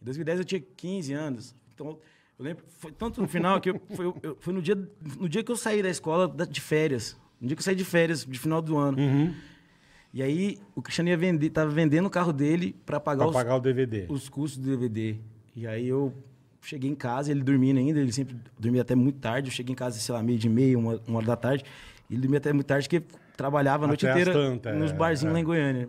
Em 2010 eu tinha 15 anos. Então, eu lembro, foi tanto no final que eu, foi, eu, foi, no, dia, no dia que eu saí da escola de férias. No dia que eu saí de férias, de final do ano. Uhum. E aí o Cristiano ia vender, tava vendendo o carro dele para pagar, pra os, pagar o DVD. os custos do DVD. E aí eu cheguei em casa, ele dormindo ainda, ele sempre dormia até muito tarde. Eu cheguei em casa, sei lá, meio de meia, uma, uma hora da tarde. Ele dormia até muito tarde, porque trabalhava a noite inteira tantas, nos é, barzinhos é. lá em Goiânia.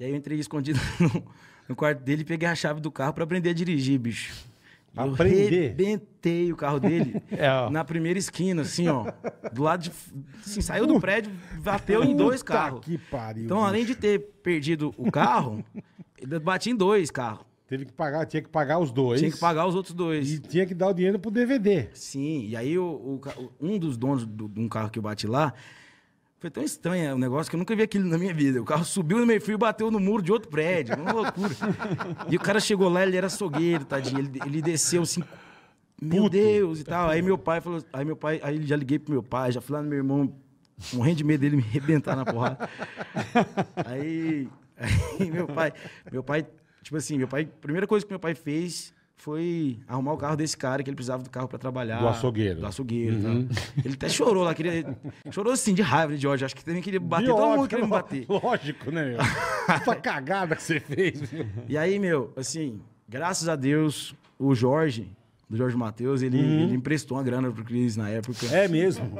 E aí eu entrei escondido no, no quarto dele e peguei a chave do carro para aprender a dirigir, bicho. Eu aprender? o carro dele é, na primeira esquina, assim, ó. Do lado de. Assim, saiu do prédio, bateu em dois carros. Que pariu, então, além de ter perdido o carro, ele bati em dois carros. Teve que pagar, tinha que pagar os dois. Tinha que pagar os outros dois. E tinha que dar o dinheiro pro DVD. Sim, e aí o, o um dos donos do, de um carro que eu bati lá, foi tão estranho o é negócio que eu nunca vi aquilo na minha vida. O carro subiu no meio-fio e bateu no muro de outro prédio. Uma loucura. e o cara chegou lá, ele era açougueiro, tadinho. Ele, ele desceu assim, meu Puto. Deus e tal. Aí meu pai falou, aí meu pai, aí já liguei pro meu pai, já fui lá no meu irmão, morrendo de medo dele me rebentar na porrada. aí, aí meu pai, meu pai, tipo assim, meu pai, primeira coisa que meu pai fez foi arrumar o carro desse cara, que ele precisava do carro para trabalhar. Do açougueiro. Do açougueiro. Tá? Uhum. Ele até chorou lá, queria. Chorou assim, de raiva, de ódio. Acho que também queria bater, de todo mundo queria me bater. Lógico, né, meu? cagada que você fez. E aí, meu, assim, graças a Deus, o Jorge, do Jorge Matheus, ele, uhum. ele emprestou uma grana pro Cris na época. É mesmo?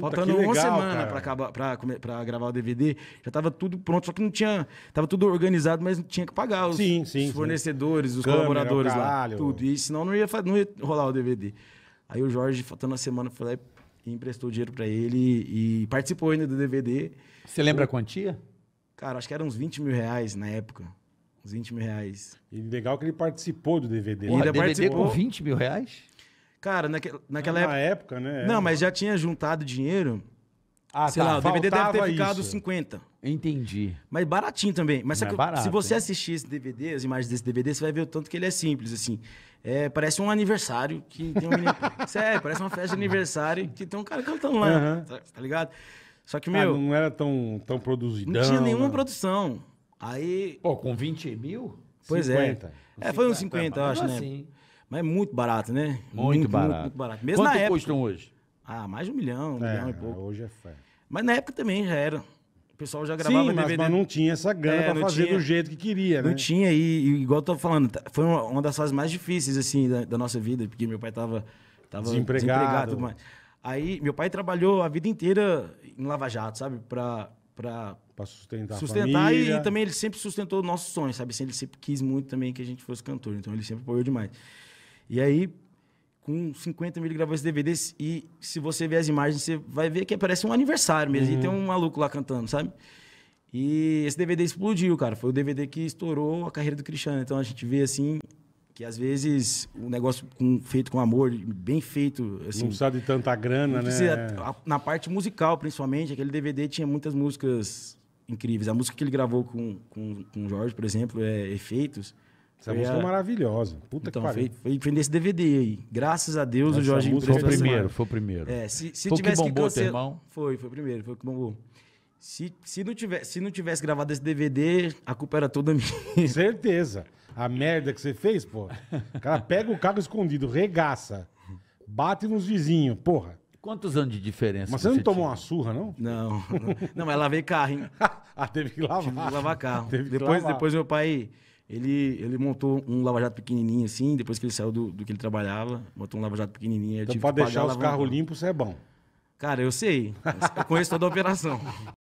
Faltando legal, uma semana para acabar, pra, pra, gravar o DVD, já tava tudo pronto, só que não tinha. Tava tudo organizado, mas tinha que pagar os, sim, sim, os fornecedores, sim. os Câmera, colaboradores lá. Tudo. E senão não ia, não ia rolar o DVD. Aí o Jorge, faltando uma semana, foi lá e emprestou dinheiro para ele e, participou ainda do DVD. Você lembra a quantia? Cara, acho que era uns 20 mil reais na época. Uns 20 mil reais. E legal que ele participou do DVD. Porra, ainda DVD participou. com 20 mil reais? Cara, naque, naquela época. Na época, né? Não, mas já tinha juntado dinheiro. Ah, sei tá, lá, o DVD deve ter ficado isso. 50. Entendi. Mas baratinho também. Mas é barato, se você né? assistir esse DVD, as imagens desse DVD, você vai ver o tanto que ele é simples, assim. É, parece um aniversário que tem um menino... Sério, parece uma festa de aniversário que tem um cara cantando lá, uhum. tá, ligado? Só que, ah, meu... Ah, não era tão, tão produzido Não tinha nenhuma não. Né? produção. Aí... Pô, com 20 mil? Pois 50. é. É, foi uns 50, eu acho, né? Assim. Mas é muito barato, né? Muito, muito barato. Muito, muito, barato. Mesmo Quanto na época. custam hoje? Ah, mais de um milhão, um é, milhão e pouco. Hoje é fé. Mas na época também já era. O pessoal já gravava Sim, mas, DVD. mas não tinha essa grana é, pra fazer tinha, do jeito que queria, né? Não tinha, e, e igual eu tô falando, tá, foi uma, uma, das fases mais difíceis, assim, da, da, nossa vida, porque meu pai tava, tava desempregado. desempregado tudo mais. Aí, meu pai trabalhou a vida inteira em Lava Jato, sabe? Pra, pra, pra sustentar, sustentar e, e, também ele sempre sustentou nossos sonhos, sabe? Assim, ele sempre quis muito também que a gente fosse cantor, então ele sempre apoiou demais. E aí, com 50 mil, ele gravou esse DVD. E se você ver as imagens, você vai ver que parece um aniversário mesmo. Uhum. E tem uhum. um maluco lá cantando, sabe? E esse DVD explodiu, cara. Foi o DVD que estourou a carreira do Cristiano. Então a gente vê assim que às vezes o um negócio com, feito com amor, bem feito, assim, não precisa de tanta grana, né? precisa, né? A, a, na parte musical, principalmente, aquele DVD tinha muitas músicas incríveis. A música que ele gravou com com, com o Jorge, por exemplo, é Efeitos. Essa música é maravilhosa. Puta então, que pariu. Foi, foi nesse DVD aí. Graças a Deus Essa o Jorge Foi o primeiro, foi o primeiro. É, se, se foi tivesse que, bombou, que cancel... irmão? Foi, foi o primeiro, foi o que bombou. Se, se, não tivesse, se não tivesse gravado esse DVD, a culpa era toda minha. Certeza. A merda que você fez, pô. O cara pega o carro escondido, regaça, bate nos vizinhos, porra. Quantos anos de diferença? Mas você não tomou tinha? uma surra, não? Não. Não, mas lavei carro, hein? ah, teve que lavar. Tive que lavar carro. depois, lavar. depois meu pai ele, ele montou um lava-jato pequenininho assim, depois que ele saiu do, do que ele trabalhava, montou um lava-jato pequenininho. Então, pra deixar os carros limpos, você é bom. Cara, eu sei. Eu conheço toda a operação.